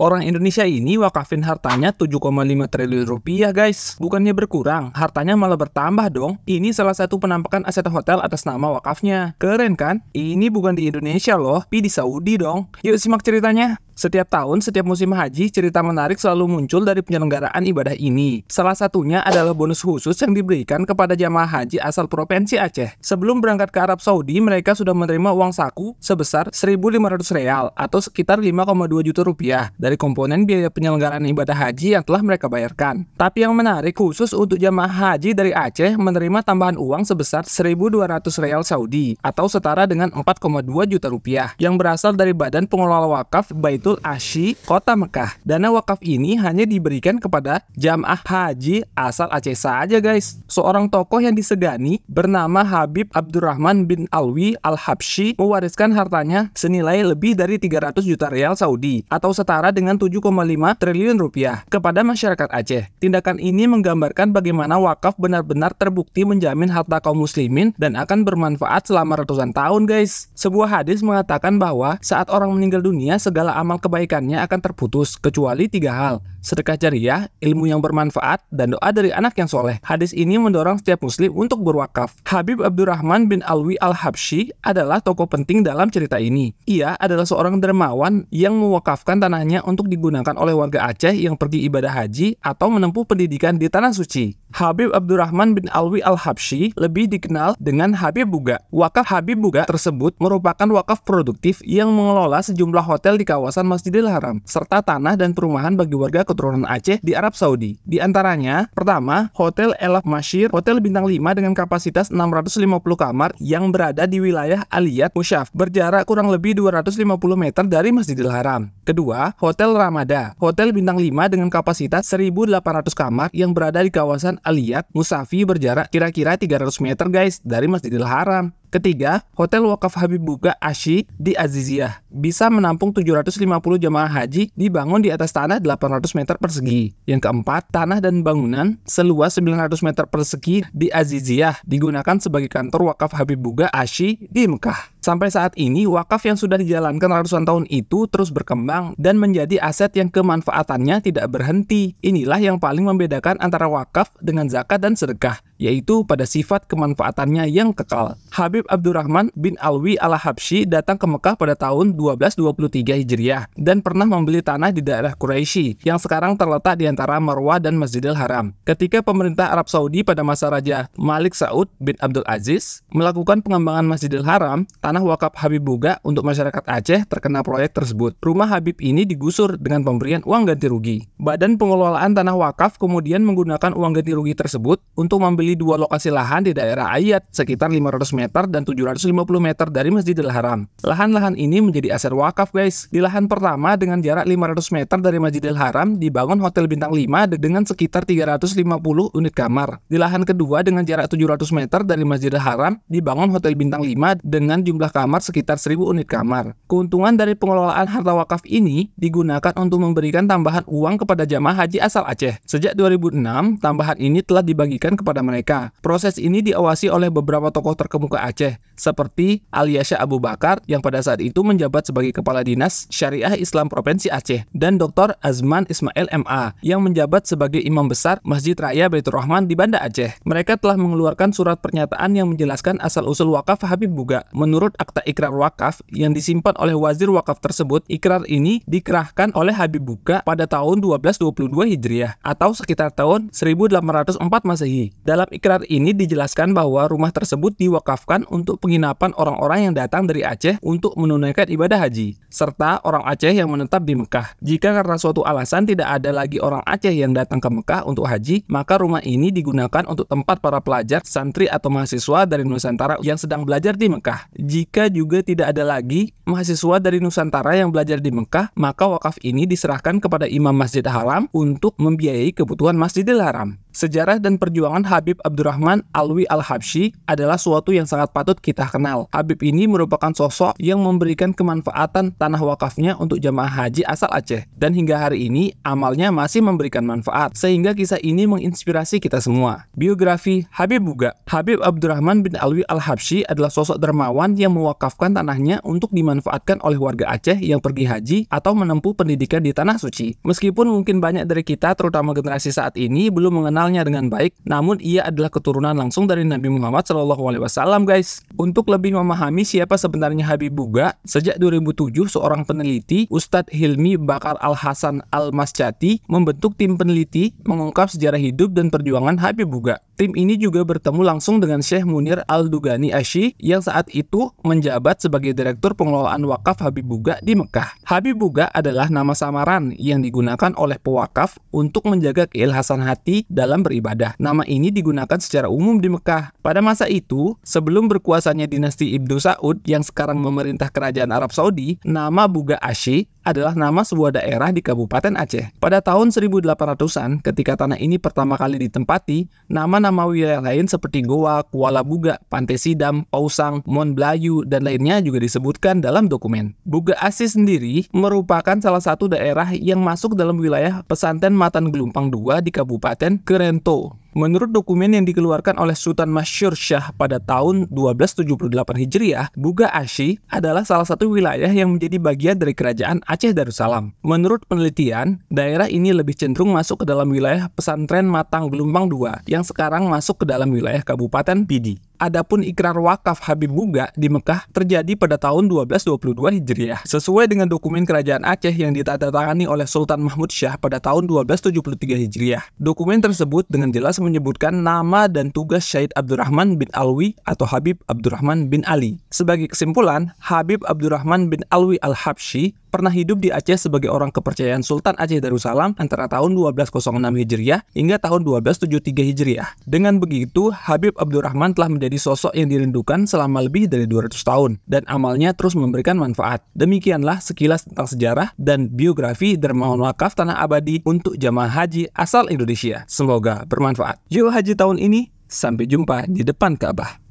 Orang Indonesia ini wakafin hartanya 7,5 triliun rupiah guys. Bukannya berkurang, hartanya malah bertambah dong. Ini salah satu penampakan aset hotel atas nama wakafnya. Keren kan? Ini bukan di Indonesia loh, tapi di Saudi dong. Yuk simak ceritanya. Setiap tahun, setiap musim haji, cerita menarik selalu muncul dari penyelenggaraan ibadah ini. Salah satunya adalah bonus khusus yang diberikan kepada jamaah haji asal Provinsi Aceh. Sebelum berangkat ke Arab Saudi, mereka sudah menerima uang saku sebesar 1.500 real atau sekitar 5,2 juta rupiah dari komponen biaya penyelenggaraan ibadah haji yang telah mereka bayarkan. Tapi yang menarik khusus untuk jamaah haji dari Aceh menerima tambahan uang sebesar 1.200 real Saudi atau setara dengan 4,2 juta rupiah yang berasal dari Badan Pengelola Wakaf Baitul Ashi, Kota Mekah. Dana wakaf ini hanya diberikan kepada jamaah haji asal Aceh saja guys. Seorang tokoh yang disegani bernama Habib Abdurrahman bin Alwi Al-Habshi mewariskan hartanya senilai lebih dari 300 juta real Saudi atau setara dengan dengan 7,5 triliun rupiah kepada masyarakat Aceh. Tindakan ini menggambarkan bagaimana wakaf benar-benar terbukti menjamin harta kaum muslimin dan akan bermanfaat selama ratusan tahun guys. Sebuah hadis mengatakan bahwa saat orang meninggal dunia segala amal kebaikannya akan terputus kecuali tiga hal, sedekah jariah, ilmu yang bermanfaat, dan doa dari anak yang soleh. Hadis ini mendorong setiap muslim untuk berwakaf. Habib Abdurrahman bin Alwi Al-Habshi adalah tokoh penting dalam cerita ini. Ia adalah seorang dermawan yang mewakafkan tanahnya untuk digunakan oleh warga Aceh yang pergi ibadah haji atau menempuh pendidikan di Tanah Suci. Habib Abdurrahman bin Alwi al habshi lebih dikenal dengan Habib Buga. Wakaf Habib Buga tersebut merupakan wakaf produktif yang mengelola sejumlah hotel di kawasan Masjidil Haram, serta tanah dan perumahan bagi warga keturunan Aceh di Arab Saudi. Di antaranya, pertama, Hotel Elaf Mashir, Hotel Bintang 5 dengan kapasitas 650 kamar yang berada di wilayah Aliyat Musyaf, berjarak kurang lebih 250 meter dari Masjidil Haram. Kedua, Hotel Hotel Ramada, hotel bintang 5 dengan kapasitas 1.800 kamar yang berada di kawasan Aliyat, Musafi berjarak kira-kira 300 meter guys dari Masjidil Haram. Ketiga, Hotel Wakaf Habib Buga Ashi di Aziziyah bisa menampung 750 jemaah haji dibangun di atas tanah 800 meter persegi. Yang keempat, tanah dan bangunan seluas 900 meter persegi di Aziziyah digunakan sebagai kantor Wakaf Habib Buga Ashi di Mekah. Sampai saat ini, wakaf yang sudah dijalankan ratusan tahun itu terus berkembang dan menjadi aset yang kemanfaatannya tidak berhenti. Inilah yang paling membedakan antara wakaf dengan zakat dan sedekah yaitu pada sifat kemanfaatannya yang kekal. Habib Abdurrahman bin Alwi al-Habsyi datang ke Mekah pada tahun 1223 Hijriah dan pernah membeli tanah di daerah Quraisy yang sekarang terletak di antara Marwah dan Masjidil Haram. Ketika pemerintah Arab Saudi pada masa Raja Malik Saud bin Abdul Aziz melakukan pengembangan Masjidil Haram, tanah wakaf Habib Buga untuk masyarakat Aceh terkena proyek tersebut. Rumah Habib ini digusur dengan pemberian uang ganti rugi. Badan pengelolaan tanah wakaf kemudian menggunakan uang ganti rugi tersebut untuk membeli memilih dua lokasi lahan di daerah Ayat sekitar 500 meter dan 750 meter dari Masjidil Haram. Lahan-lahan ini menjadi aset wakaf guys. Di lahan pertama dengan jarak 500 meter dari Masjidil Haram dibangun Hotel Bintang 5 dengan sekitar 350 unit kamar. Di lahan kedua dengan jarak 700 meter dari Masjidil Haram dibangun Hotel Bintang 5 dengan jumlah kamar sekitar 1000 unit kamar. Keuntungan dari pengelolaan harta wakaf ini digunakan untuk memberikan tambahan uang kepada jamaah haji asal Aceh. Sejak 2006, tambahan ini telah dibagikan kepada mereka mereka. Proses ini diawasi oleh beberapa tokoh terkemuka Aceh seperti Aliasya Abu Bakar yang pada saat itu menjabat sebagai Kepala Dinas Syariah Islam Provinsi Aceh dan Dr. Azman Ismail MA yang menjabat sebagai Imam Besar Masjid Raya Baitur Rahman di Banda Aceh. Mereka telah mengeluarkan surat pernyataan yang menjelaskan asal-usul wakaf Habib Buga. Menurut akta ikrar wakaf yang disimpan oleh wazir wakaf tersebut, ikrar ini dikerahkan oleh Habib Buga pada tahun 1222 Hijriah atau sekitar tahun 1804 Masehi. Dalam ikrar ini dijelaskan bahwa rumah tersebut diwakafkan untuk penginapan orang-orang yang datang dari Aceh untuk menunaikan ibadah haji, serta orang Aceh yang menetap di Mekah. Jika karena suatu alasan tidak ada lagi orang Aceh yang datang ke Mekah untuk haji, maka rumah ini digunakan untuk tempat para pelajar, santri atau mahasiswa dari Nusantara yang sedang belajar di Mekah. Jika juga tidak ada lagi mahasiswa dari Nusantara yang belajar di Mekah, maka wakaf ini diserahkan kepada Imam Masjid Haram untuk membiayai kebutuhan Masjidil Haram. Sejarah dan perjuangan Habib Abdurrahman Alwi Al-Habsyi adalah suatu yang sangat patut kita kita kenal. Habib ini merupakan sosok yang memberikan kemanfaatan tanah wakafnya untuk jamaah haji asal Aceh. Dan hingga hari ini, amalnya masih memberikan manfaat. Sehingga kisah ini menginspirasi kita semua. Biografi Habib Buga Habib Abdurrahman bin Alwi al habshi adalah sosok dermawan yang mewakafkan tanahnya untuk dimanfaatkan oleh warga Aceh yang pergi haji atau menempuh pendidikan di tanah suci. Meskipun mungkin banyak dari kita, terutama generasi saat ini, belum mengenalnya dengan baik, namun ia adalah keturunan langsung dari Nabi Muhammad SAW, guys. Untuk untuk lebih memahami siapa sebenarnya Habib Buga, sejak 2007 seorang peneliti, Ustadz Hilmi Bakar Al-Hasan Al-Masjati, membentuk tim peneliti mengungkap sejarah hidup dan perjuangan Habib Buga tim ini juga bertemu langsung dengan Syekh Munir Al-Dugani Ashi yang saat itu menjabat sebagai Direktur Pengelolaan Wakaf Habib Habibuga di Mekah. Habibuga adalah nama samaran yang digunakan oleh pewakaf untuk menjaga keilhasan hati dalam beribadah. Nama ini digunakan secara umum di Mekah. Pada masa itu, sebelum berkuasanya dinasti Ibnu Saud yang sekarang memerintah kerajaan Arab Saudi, nama Buga Ashi adalah nama sebuah daerah di Kabupaten Aceh. Pada tahun 1800-an, ketika tanah ini pertama kali ditempati, nama-nama wilayah lain seperti Goa, Kuala Buga, Pantai Sidam, Pausang, Mon Blayu, dan lainnya juga disebutkan dalam dokumen. Buga Asi sendiri merupakan salah satu daerah yang masuk dalam wilayah pesantren Matan Gelumpang II di Kabupaten Kerento. Menurut dokumen yang dikeluarkan oleh Sultan Masyur Shah pada tahun 1278 Hijriah, Buga Ashi adalah salah satu wilayah yang menjadi bagian dari kerajaan Aceh Darussalam. Menurut penelitian, daerah ini lebih cenderung masuk ke dalam wilayah pesantren Matang Gelumpang II yang sekarang masuk ke dalam wilayah Kabupaten Pidi. Adapun ikrar wakaf Habib Muga di Mekah terjadi pada tahun 1222 Hijriah sesuai dengan dokumen kerajaan Aceh yang ditandatangani oleh Sultan Mahmud Syah pada tahun 1273 Hijriah. Dokumen tersebut dengan jelas menyebutkan nama dan tugas Syahid Abdurrahman bin Alwi atau Habib Abdurrahman bin Ali. Sebagai kesimpulan, Habib Abdurrahman bin Alwi Al-Habsyi pernah hidup di Aceh sebagai orang kepercayaan Sultan Aceh Darussalam antara tahun 1206 Hijriah hingga tahun 1273 Hijriah. Dengan begitu, Habib Abdurrahman telah menjadi sosok yang dirindukan selama lebih dari 200 tahun dan amalnya terus memberikan manfaat. Demikianlah sekilas tentang sejarah dan biografi Dermawan Wakaf Tanah Abadi untuk jamaah haji asal Indonesia. Semoga bermanfaat. Yuk haji tahun ini, sampai jumpa di depan Ka'bah.